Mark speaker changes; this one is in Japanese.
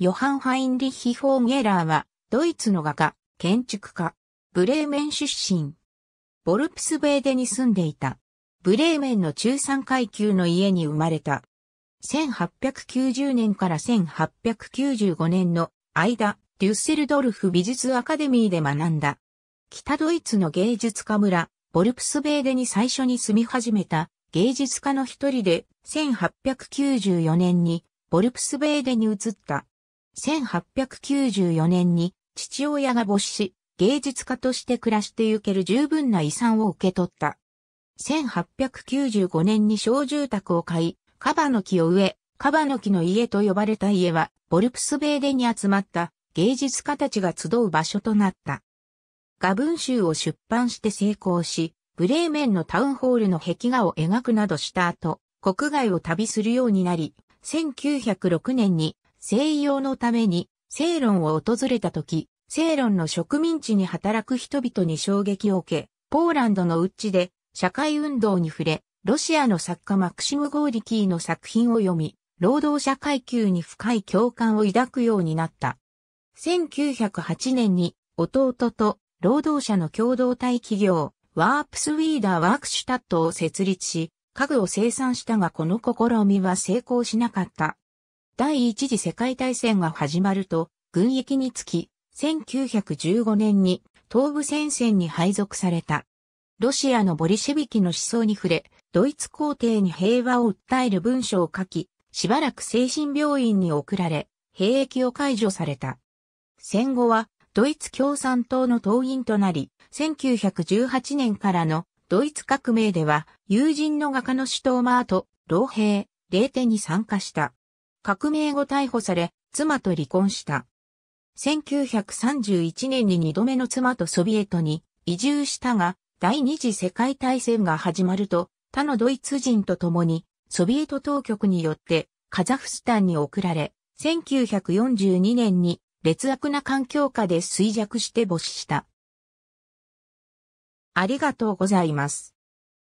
Speaker 1: ヨハン・ハインリッヒ・フォーゲラーは、ドイツの画家、建築家、ブレーメン出身。ボルプスベーデに住んでいた。ブレーメンの中産階級の家に生まれた。1890年から1895年の間、デュッセルドルフ美術アカデミーで学んだ。北ドイツの芸術家村、ボルプスベーデに最初に住み始めた芸術家の一人で、1894年にボルプスベーデに移った。1894年に父親が没し、芸術家として暮らしてゆける十分な遺産を受け取った。1895年に小住宅を買い、カバの木を植え、カバの木の家と呼ばれた家は、ボルプスベーデに集まった芸術家たちが集う場所となった。画文集を出版して成功し、ブレーメンのタウンホールの壁画を描くなどした後、国外を旅するようになり、1906年に西洋のために、セ論を訪れた時、セ論の植民地に働く人々に衝撃を受け、ポーランドのうちで社会運動に触れ、ロシアの作家マクシム・ゴーリキーの作品を読み、労働者階級に深い共感を抱くようになった。1908年に弟と労働者の共同体企業、ワープスウィーダーワークシュタットを設立し、家具を生産したがこの試みは成功しなかった。第一次世界大戦が始まると、軍役につき、1915年に東部戦線に配属された。ロシアのボリシェビキの思想に触れ、ドイツ皇帝に平和を訴える文章を書き、しばらく精神病院に送られ、兵役を解除された。戦後は、ドイツ共産党の党員となり、1918年からのドイツ革命では、友人の画家のシュトーマーと、老兵、霊帝に参加した。革命後逮捕され、妻と離婚した。1931年に2度目の妻とソビエトに移住したが、第二次世界大戦が始まると、他のドイツ人と共に、ソビエト当局によってカザフスタンに送られ、1942年に劣悪な環境下で衰弱して没した。ありがとうございます。